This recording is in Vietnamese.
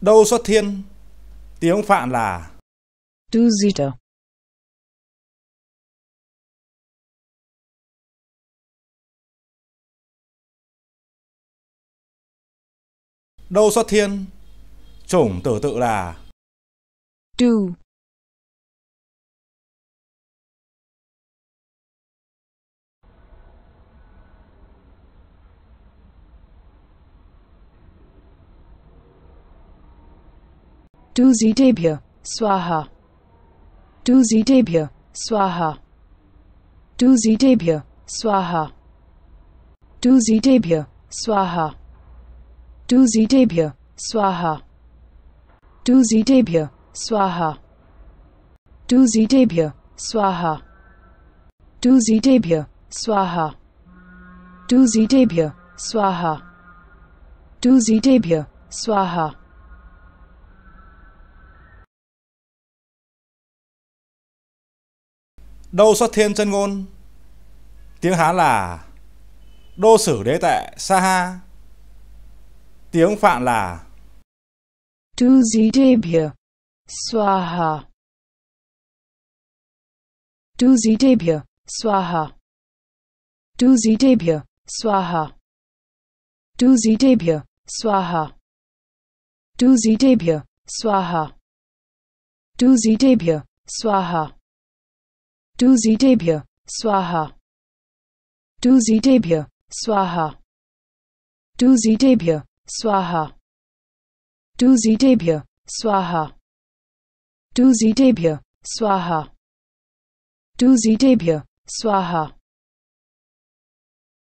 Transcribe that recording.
Đâu xuất thiên? Tiếng Phạn là Du Zita. Đâu xuất thiên? Chủng tử tự là Du. Tu Zitebhya, Swaha. Tu Zitebhya, Swaha. Tu Zitebhya, Swaha. Tu Zitebhya, Swaha. Tu Zitebhya, Swaha. Tu Zitebhya, Swaha. Tu Zitebhya, Swaha. Tu Zitebhya, Swaha. Tu Zitebhya, Swaha. Tu Zitebhya, Swaha. Đâu xuất thiên chân ngôn Tiếng Hán là Đô sử đế tệ sa ha Tiếng Phạn là Tu di debhya Swaha Tu di debhya Swaha Tu di debhya Swaha Tu di debhya Swaha Tu di debhya Swaha Tu di debhya Swaha Tu Zitebhya, Swaha. Tu Zitebhya, Swaha. Tu Zitebhya, Swaha. Tu Zitebhya, Swaha. Tu Zitebhya, Swaha. Tu Zitebhya, Swaha.